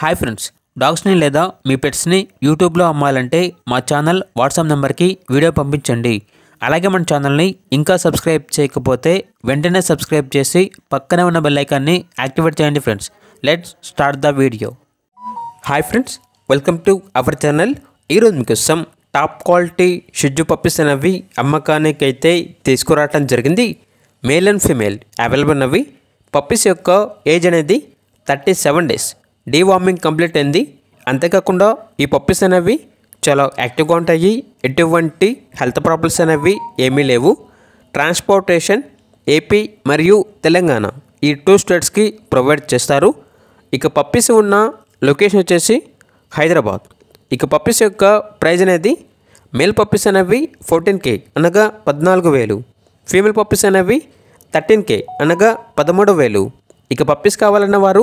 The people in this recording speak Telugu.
హాయ్ ఫ్రెండ్స్ డాగ్స్ని లేదా మీ పెట్స్ని యూట్యూబ్లో అమ్మాలంటే మా ఛానల్ వాట్సాప్ నెంబర్కి వీడియో పంపించండి అలాగే మన ఛానల్ని ఇంకా సబ్స్క్రైబ్ చేయకపోతే వెంటనే సబ్స్క్రైబ్ చేసి పక్కనే ఉన్న బెల్లైకాన్ని యాక్టివేట్ చేయండి friends let's start the video hi friends welcome to our channel ఈరోజు మీకోసం టాప్ క్వాలిటీ షిడ్జు పప్పీస్ అనేవి అమ్మకానికి అయితే తీసుకురావటం జరిగింది మేల్ అండ్ ఫిమేల్ అవైలబుల్ అవి పప్పీస్ యొక్క ఏజ్ అనేది thirty seven days deworming complete అయింది అంతేకాకుండా ఈ పప్పీస్ అనేవి చాలా యాక్టివ్గా ఉంటాయి ఎటువంటి హెల్త్ ప్రాబ్లమ్స్ అనేవి ఏమీ లేవు ట్రాన్స్పోర్టేషన్ ఏపీ మరియు తెలంగాణ ఈ టూ స్టేట్స్కి ప్రొవైడ్ చేస్తారు ఇక పప్పీస్ ఉన్న లొకేషన్ వచ్చేసి హైదరాబాద్ ఇక పప్పీస్ యొక్క ప్రైజ్ అనేది మేల్ పప్పీస్ అనేవి ఫోర్టీన్ కే అనగా పద్నాలుగు వేలు ఫీమేల్ పప్పీస్ అనేవి థర్టీన్ కే అనగా పదమూడు వేలు ఇక పప్పీస్ కావాలన్న వారు